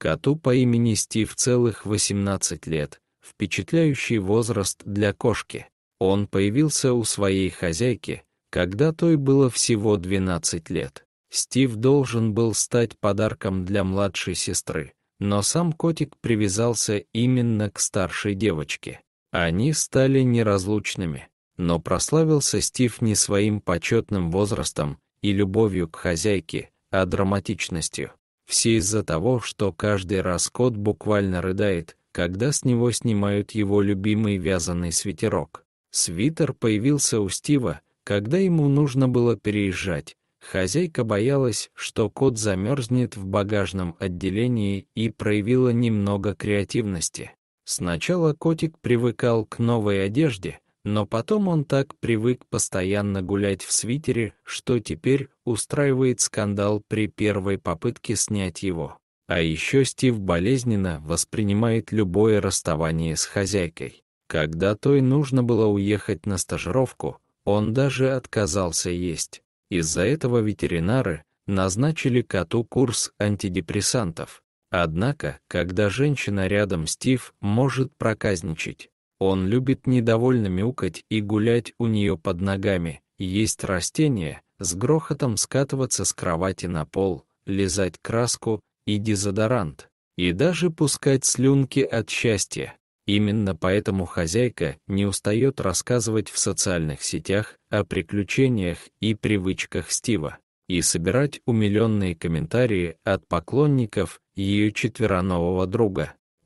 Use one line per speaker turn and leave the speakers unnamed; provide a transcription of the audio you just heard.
Коту по имени Стив целых 18 лет, впечатляющий возраст для кошки. Он появился у своей хозяйки, когда той было всего 12 лет. Стив должен был стать подарком для младшей сестры, но сам котик привязался именно к старшей девочке. Они стали неразлучными, но прославился Стив не своим почетным возрастом и любовью к хозяйке, а драматичностью. Все из-за того, что каждый раз кот буквально рыдает, когда с него снимают его любимый вязаный свитерок. Свитер появился у Стива, когда ему нужно было переезжать. Хозяйка боялась, что кот замерзнет в багажном отделении и проявила немного креативности. Сначала котик привыкал к новой одежде, но потом он так привык постоянно гулять в свитере, что теперь устраивает скандал при первой попытке снять его. А еще Стив болезненно воспринимает любое расставание с хозяйкой. Когда той нужно было уехать на стажировку, он даже отказался есть. Из-за этого ветеринары назначили коту курс антидепрессантов. Однако, когда женщина рядом, Стив может проказничать. Он любит недовольно мяукать и гулять у нее под ногами, есть растения, с грохотом скатываться с кровати на пол, лизать краску и дезодорант, и даже пускать слюнки от счастья. Именно поэтому хозяйка не устает рассказывать в социальных сетях о приключениях и привычках Стива и собирать умиленные комментарии от поклонников ее четверонового друга.